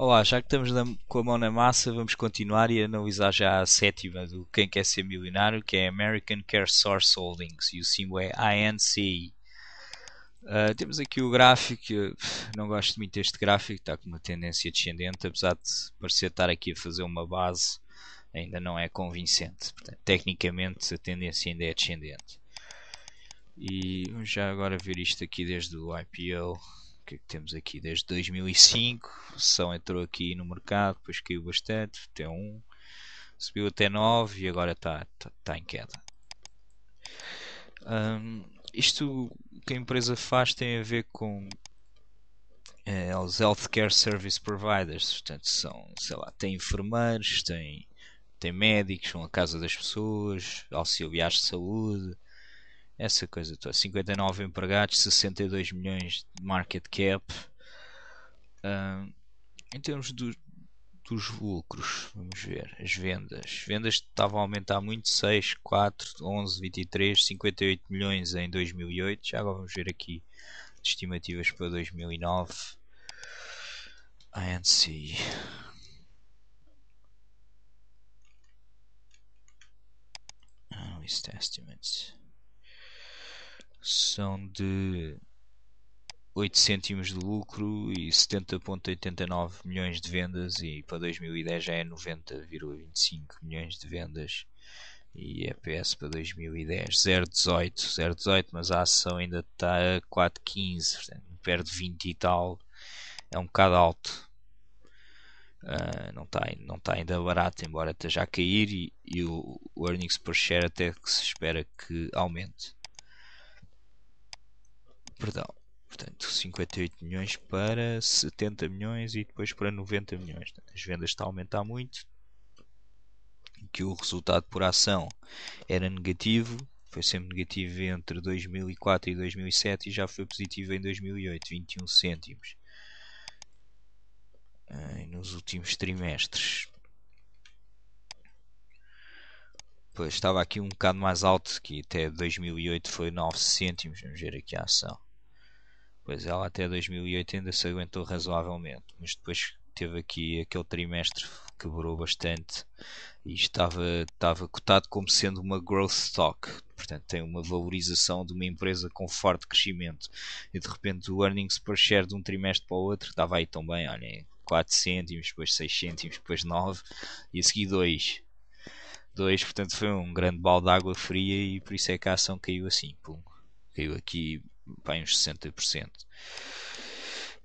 Olá, já que estamos com a mão na massa, vamos continuar e analisar já a sétima do Quem Quer Ser Milionário, que é American Care Source Holdings e o símbolo é ANCI. Uh, ah, temos aqui o gráfico, não gosto muito deste gráfico, está com uma tendência descendente, apesar de parecer estar aqui a fazer uma base, ainda não é convincente. Portanto, tecnicamente a tendência ainda é descendente. E vamos já agora ver isto aqui desde o IPO que temos aqui desde 2005, só entrou aqui no mercado, depois caiu bastante, até 1, subiu até 9 e agora está tá, tá, em queda. Um, isto que a empresa faz tem a ver com é, os healthcare service providers, portanto são, sei lá, tem enfermeiros, tem, tem médicos, vão à casa das pessoas, auxiliares de saúde, essa coisa toda. 59 empregados, 62 milhões de market cap. Uh, em termos do, dos lucros, vamos ver as vendas. Vendas estavam a aumentar muito: 6, 4, 11, 23, 58 milhões em 2008. Já agora vamos ver aqui estimativas para 2009. ANC. Ah, isto é são de 8 cêntimos de lucro e 70,89 milhões de vendas, e para 2010 já é 90,25 milhões de vendas. E EPS para 2010 0,18, 0,18, mas a ação ainda está a 4,15, perde 20 e tal, é um bocado alto. Uh, não está não tá ainda barato, embora esteja a cair, e, e o, o earnings per share até que se espera que aumente perdão, portanto 58 milhões para 70 milhões e depois para 90 milhões. As vendas estão a aumentar muito, que o resultado por ação era negativo, foi sempre negativo entre 2004 e 2007 e já foi positivo em 2008, 21 cêntimos. Eh, nos últimos trimestres. Pois estava aqui um bocado mais alto, que até 2008 foi 9 cêntimos. Vamos ver aqui a ação. Pois ela até 2008 ainda se aguentou razoavelmente, mas depois teve aqui aquele trimestre quebrou bastante e estava, estava cotado como sendo uma growth stock, portanto tem uma valorização de uma empresa com forte crescimento e de repente o earnings per share de um trimestre para o outro estava aí tão bem, olhem, 4 cêntimos, depois 6 cêntimos, depois 9 e a seguir 2. 2, portanto foi um grande balde de água fria e por isso é que a ação caiu assim, pum, caiu aqui bem uns 60%. Uh,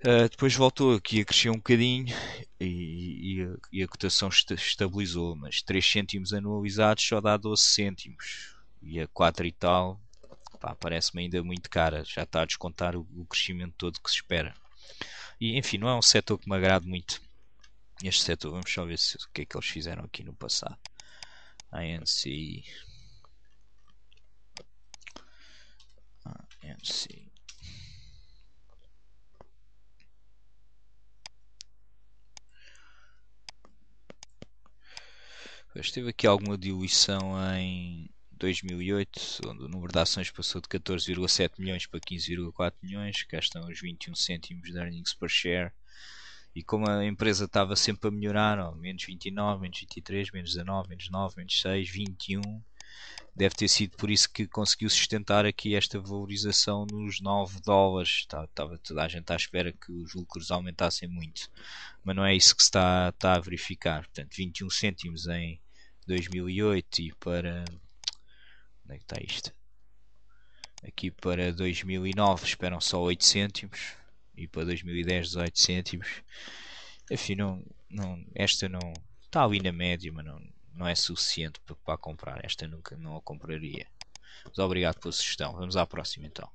ah, depois voltou aqui a crescer um bocadinho e, e, a, e a, cotação estabilizou, mas 3 cêntimos anualizados só dá 12 cêntimos e a 4 e tal parece-me ainda muito cara, já está a descontar o, o crescimento todo que se espera. E enfim, não é um setor que me agrade muito. Este setor, vamos só ver se, o que é que eles fizeram aqui no passado. ANCI. and see. Pois teve aqui alguma diluição em 2008, onde o número de ações passou de 14,7 milhões para 15,4 milhões, cá estão os 21 cêntimos de earnings per share. E como a empresa estava sempre a melhorar, ó, menos 29, menos 23, menos 19, menos 9, menos 6, 21, deve ter sido por isso que conseguiu sustentar aqui esta valorização nos 9 dólares. Estava tá, toda a gente à espera que os lucros aumentassem muito, mas não é isso que se está, está a verificar. Portanto, 21 cêntimos em 2008 e para. Onde é que está isto? Aqui para 2009 esperam só 8 cêntimos e para 2010 18 cêntimos. Enfim, não, não, esta não está ali na média, mas não, não é suficiente para, para comprar. Esta nunca não a compraria. Mas obrigado pela sugestão. Vamos à próxima então.